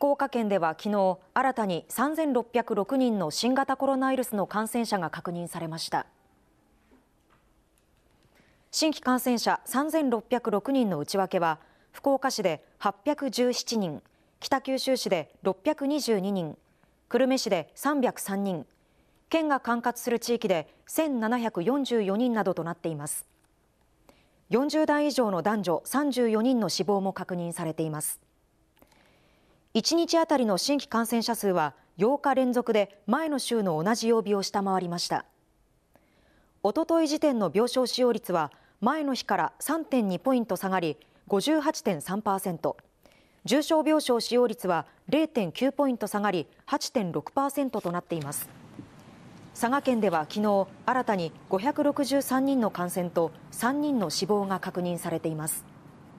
福岡県では昨日新たに3606人の新型コロナウイルスの感染者が確認されました新規感染者3606人の内訳は福岡市で817人北九州市で622人久留米市で303人県が管轄する地域で1744人などとなっています40代以上の男女34人の死亡も確認されています1日当たりの新規感染者数は8日連続で前の週の同じ曜日を下回りました。おととい時点の病床使用率は前の日から3.2ポイント下がり58.3%、重症病床使用率は0.9ポイント下がり8.6%となっています。佐賀県では昨日新たに563人の感染と3人の死亡が確認されています。